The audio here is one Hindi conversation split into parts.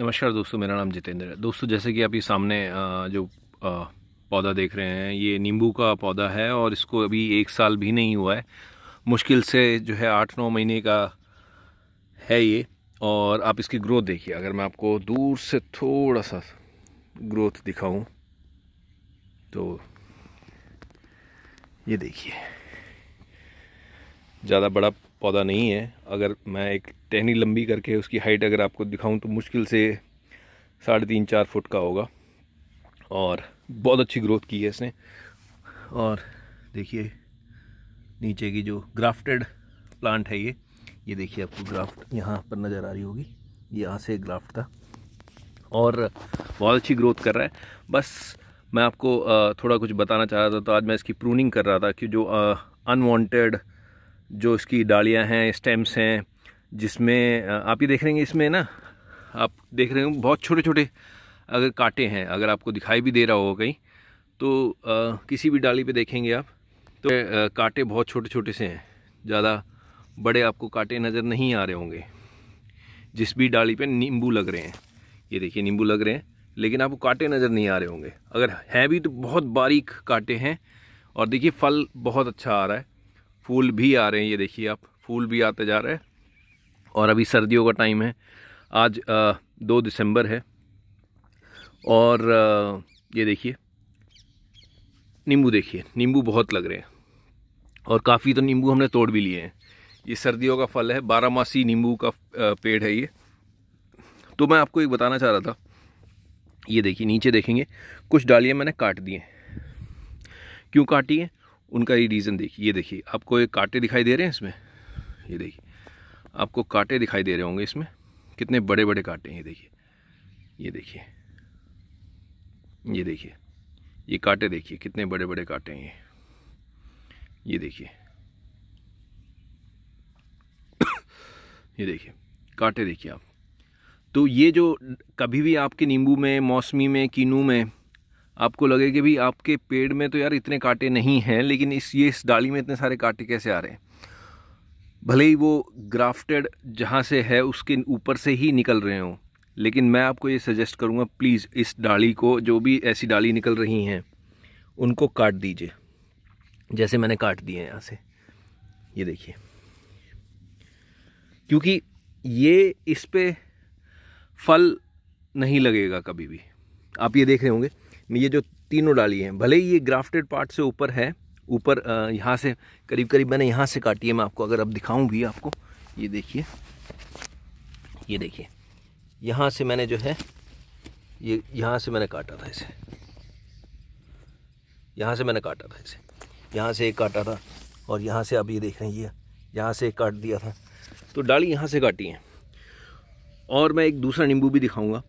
नमस्कार दोस्तों मेरा नाम जितेंद्र है दोस्तों जैसे कि आप ये सामने जो पौधा देख रहे हैं ये नींबू का पौधा है और इसको अभी एक साल भी नहीं हुआ है मुश्किल से जो है आठ नौ महीने का है ये और आप इसकी ग्रोथ देखिए अगर मैं आपको दूर से थोड़ा सा ग्रोथ दिखाऊं तो ये देखिए ज़्यादा बड़ा पौधा नहीं है अगर मैं एक टहनी लंबी करके उसकी हाइट अगर आपको दिखाऊं तो मुश्किल से साढ़े तीन चार फुट का होगा और बहुत अच्छी ग्रोथ की है इसने और देखिए नीचे की जो ग्राफ्टेड प्लांट है ये ये देखिए आपको ग्राफ्ट यहाँ पर नज़र आ रही होगी यहाँ से ग्राफ्ट था और बहुत अच्छी ग्रोथ कर रहा है बस मैं आपको थोड़ा कुछ बताना चाह रहा था तो आज मैं इसकी प्रूनिंग कर रहा था कि जो अनवांटेड जो इसकी डालियाँ हैं स्टेम्स हैं जिसमें आप ये देख रहे हैं इसमें ना आप देख रहे हो बहुत छोटे छोटे अगर कांटे हैं अगर आपको दिखाई भी दे रहा हो कहीं तो आ, किसी भी डाली पे देखेंगे आप तो आ, कांटे बहुत छोटे छोटे से हैं ज़्यादा बड़े आपको कांटे नज़र नहीं आ रहे होंगे जिस भी डाली पे नींबू लग रहे हैं ये देखिए नींबू लग रहे हैं लेकिन आपको कांटे नज़र नहीं आ रहे होंगे अगर हैं भी तो बहुत बारीक कांटे हैं और देखिए फल बहुत अच्छा आ रहा है फूल भी आ रहे हैं ये देखिए आप फूल भी आते जा रहे हैं और अभी सर्दियों का टाइम है आज आ, दो दिसंबर है और आ, ये देखिए नींबू देखिए नींबू बहुत लग रहे हैं और काफ़ी तो नींबू हमने तोड़ भी लिए हैं ये सर्दियों का फल है मासी नींबू का पेड़ है ये तो मैं आपको एक बताना चाह रहा था ये देखिए नीचे देखेंगे कुछ डालियाँ मैंने काट दी हैं क्यों काटी हैं उनका ये रीज़न देखिए ये देखिए आपको एक कांटे दिखाई दे रहे हैं इसमें ये देखिए आपको कांटे दिखाई दे रहे होंगे इसमें कितने बड़े बड़े कांटे हैं ये देखिए ये देखिए ये देखिए ये कांटे देखिए कितने बड़े बड़े कांटे हैं ये ये देखिए ये देखिए कांटे देखिए आप तो ये जो कभी भी आपके नींबू में मौसमी में कीनू में आपको लगे कि भाई आपके पेड़ में तो यार इतने कांटे नहीं हैं लेकिन इस ये इस डाली में इतने सारे कांटे कैसे आ रहे हैं भले ही वो ग्राफ्टेड जहाँ से है उसके ऊपर से ही निकल रहे हों लेकिन मैं आपको ये सजेस्ट करूँगा प्लीज़ इस डाली को जो भी ऐसी डाली निकल रही हैं उनको काट दीजिए जैसे मैंने काट दिए यहाँ से ये देखिए क्योंकि ये इस पर फल नहीं लगेगा कभी भी आप ये देख रहे होंगे ये जो तीनों डाली हैं भले ही ये ग्राफ्टेड पार्ट से ऊपर है ऊपर यहाँ से करीब करीब मैंने यहाँ से काटी है मैं आपको अगर अब दिखाऊँ भी आपको ये देखिए ये देखिए यहाँ से मैंने जो है ये यहाँ से मैंने काटा था इसे यहाँ से मैंने काटा था इसे यहाँ से एक काटा था और यहाँ से आप ये देख रहे हैं ये यहाँ से एक काट दिया था तो डाली यहाँ से काटी है और मैं एक दूसरा नींबू भी दिखाऊंगा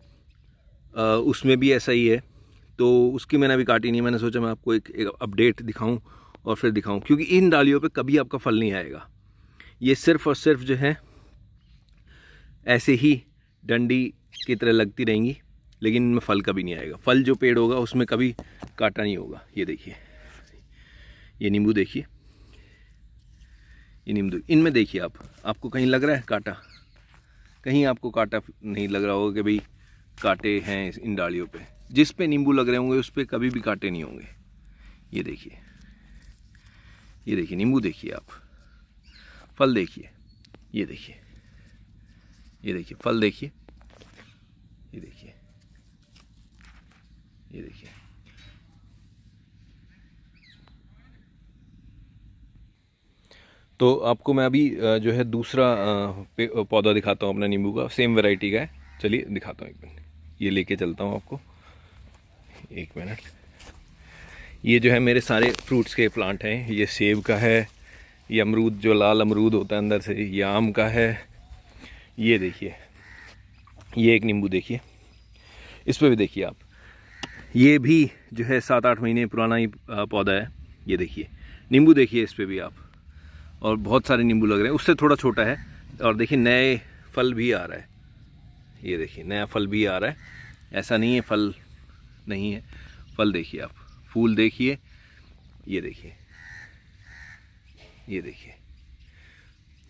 उसमें भी ऐसा ही है तो उसकी मैंने अभी काटी नहीं मैंने सोचा मैं आपको एक, एक अपडेट दिखाऊं और फिर दिखाऊं क्योंकि इन डालियों पे कभी आपका फल नहीं आएगा ये सिर्फ और सिर्फ जो है ऐसे ही डंडी की तरह लगती रहेंगी लेकिन इनमें फल कभी नहीं आएगा फल जो पेड़ होगा उसमें कभी काटा नहीं होगा ये देखिए ये नींबू देखिए ये नींबू इनमें देखिए आप आपको कहीं लग रहा है काटा कहीं आपको काटा नहीं लग रहा होगा कि भाई काटे हैं इन डालियों पर जिस पे नींबू लग रहे होंगे उस पर कभी भी कांटे नहीं होंगे ये देखिए ये देखिए नींबू देखिए आप फल देखिए ये देखिए ये देखिए फल देखिए ये देखिए ये देखिए तो आपको मैं अभी जो है दूसरा पौधा दिखाता हूँ अपना नींबू का सेम वैरायटी का है चलिए दिखाता हूँ एक मिनट ये लेके चलता हूँ आपको एक मिनट ये जो है मेरे सारे फ्रूट्स के प्लांट हैं ये सेब का है ये अमरूद जो लाल अमरूद होता है अंदर से ये आम का है ये देखिए ये एक नींबू देखिए इस पर भी देखिए आप ये भी जो है सात आठ महीने पुराना ही पौधा है ये देखिए नींबू देखिए इस पर भी आप और बहुत सारे नींबू लग रहे हैं उससे थोड़ा छोटा है और देखिए नए फल भी आ रहा है ये देखिए नया फल भी आ रहा है ऐसा नहीं है फल नहीं है फल देखिए आप फूल देखिए ये देखिए ये देखिए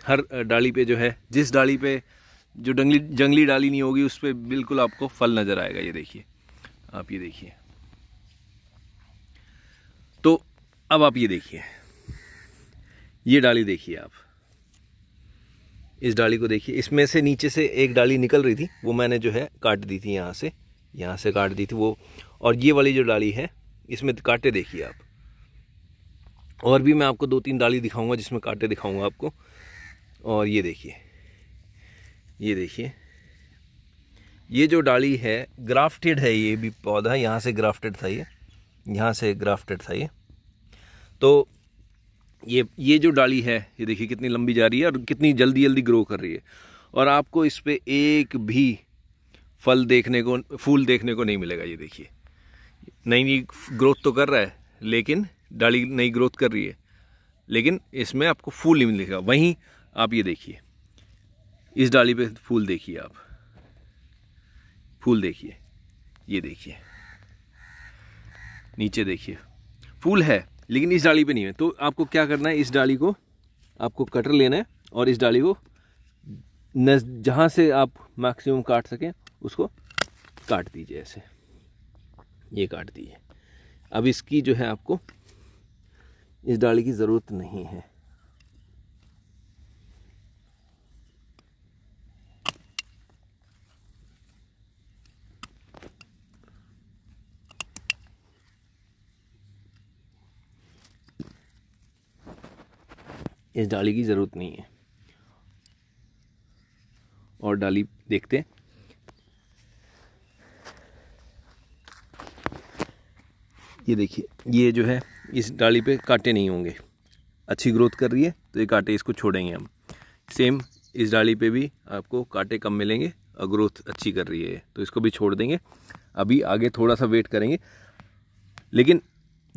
हर डाली पे जो है जिस डाली पे जो डंगली जंगली डाली नहीं होगी उस पर बिल्कुल आपको फल नज़र आएगा ये देखिए आप ये देखिए तो अब आप ये देखिए ये डाली देखिए आप इस डाली को देखिए इसमें से नीचे से एक डाली निकल रही थी वो मैंने जो है काट दी थी यहाँ से यहाँ से काट दी थी वो और ये वाली जो डाली है इसमें कांटे देखिए आप और भी मैं आपको दो तीन डाली दिखाऊंगा जिसमें कांटे दिखाऊंगा आपको और ये देखिए ये देखिए ये जो डाली है ग्राफ्टेड है ये भी पौधा यहाँ से ग्राफ्टेड था ये यहाँ से ग्राफ्टेड था ये तो ये ये जो डाली है ये देखिए कितनी लंबी जा रही है और कितनी जल्दी जल्दी ग्रो कर रही है और आपको इस पर एक भी फल देखने को फूल देखने को नहीं मिलेगा ये देखिए नई नई ग्रोथ तो कर रहा है लेकिन डाली नई ग्रोथ कर रही है लेकिन इसमें आपको फूल नहीं मिलेगा वहीं आप ये देखिए इस डाली पे फूल देखिए आप फूल देखिए ये देखिए नीचे देखिए फूल है लेकिन इस डाली पे नहीं है तो आपको क्या करना है इस डाली को आपको कटर लेना है और इस डाली को जहाँ से आप मैक्सिमम काट सकें उसको काट दीजिए ऐसे ये काट दीजिए अब इसकी जो है आपको इस डाली की ज़रूरत नहीं है इस डाली की ज़रूरत नहीं है और डाली देखते हैं ये देखिए ये जो है इस डाली पे कांटे नहीं होंगे अच्छी ग्रोथ कर रही है तो ये कांटे इसको छोड़ेंगे हम सेम इस डाली पे भी आपको कांटे कम मिलेंगे और ग्रोथ अच्छी कर रही है तो इसको भी छोड़ देंगे अभी आगे थोड़ा सा वेट करेंगे लेकिन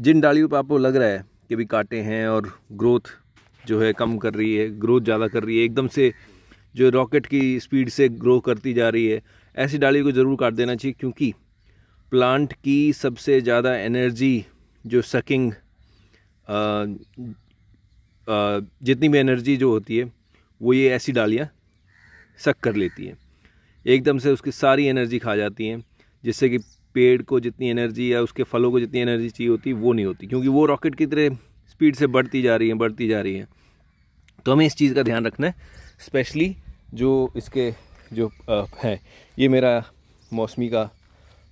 जिन डालियों पर आपको लग रहा है कि भी कांटे हैं और ग्रोथ जो है कम कर रही है ग्रोथ ज़्यादा कर रही है एकदम से जो रॉकेट की स्पीड से ग्रो करती जा रही है ऐसी डाली को ज़रूर काट देना चाहिए क्योंकि प्लांट की सबसे ज़्यादा एनर्जी जो सकिंग जितनी भी एनर्जी जो होती है वो ये ऐसी डालियाँ सक कर लेती है एकदम से उसकी सारी एनर्जी खा जाती हैं जिससे कि पेड़ को जितनी एनर्जी या उसके फलों को जितनी एनर्जी चाहिए होती है वो नहीं होती क्योंकि वो रॉकेट की तरह स्पीड से बढ़ती जा रही है बढ़ती जा रही है तो हमें इस चीज़ का ध्यान रखना है स्पेशली जो इसके जो है ये मेरा मौसमी का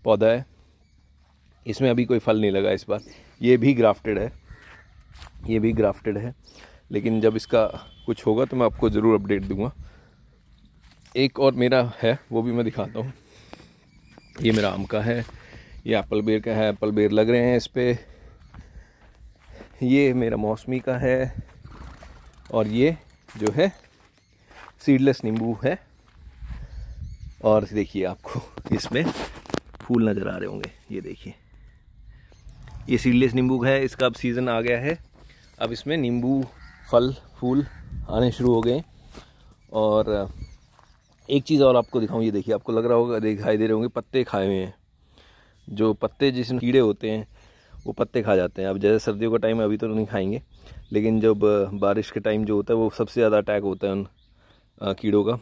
पौधा है इसमें अभी कोई फल नहीं लगा इस बार ये भी ग्राफ्टेड है ये भी ग्राफ्टेड है लेकिन जब इसका कुछ होगा तो मैं आपको ज़रूर अपडेट दूंगा एक और मेरा है वो भी मैं दिखाता हूँ ये मेरा आम का है ये एप्पल बेर का है एप्पल बेर लग रहे हैं इस पर ये मेरा मौसमी का है और ये जो है सीडलेस नींबू है और देखिए आपको इसमें फूल नज़र आ रहे होंगे ये देखिए ये सीडलेस नींबू है इसका अब सीज़न आ गया है अब इसमें नींबू फल फूल आने शुरू हो गए और एक चीज़ और आपको दिखाऊं ये देखिए आपको लग रहा होगा दिखाई दे रहे होंगे पत्ते खाए हुए हैं जो पत्ते जिसमें कीड़े होते हैं वो पत्ते खा जाते हैं अब जैसे सर्दियों का टाइम अभी तो नहीं खाएंगे लेकिन जब बारिश के टाइम जो होता है वो सबसे ज़्यादा अटैक होता है उन कीड़ों का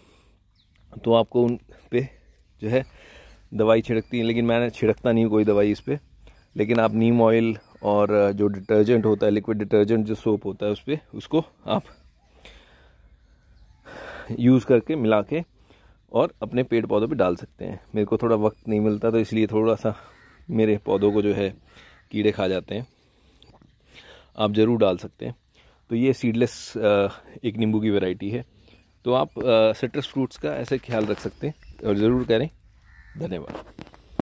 तो आपको उन पर जो है दवाई छिड़कती है लेकिन मैंने छिड़कता नहीं कोई दवाई इस पर लेकिन आप नीम ऑयल और जो डिटर्जेंट होता है लिक्विड डिटर्जेंट जो सोप होता है उस पर उसको आप यूज़ करके मिला के और अपने पेड़ पौधों पे डाल सकते हैं मेरे को थोड़ा वक्त नहीं मिलता तो इसलिए थोड़ा सा मेरे पौधों को जो है कीड़े खा जाते हैं आप ज़रूर डाल सकते हैं तो ये सीडलेस एक नींबू की वैरायटी है तो आप सिट्रस फ्रूट्स का ऐसे ख्याल रख सकते हैं और ज़रूर करें धन्यवाद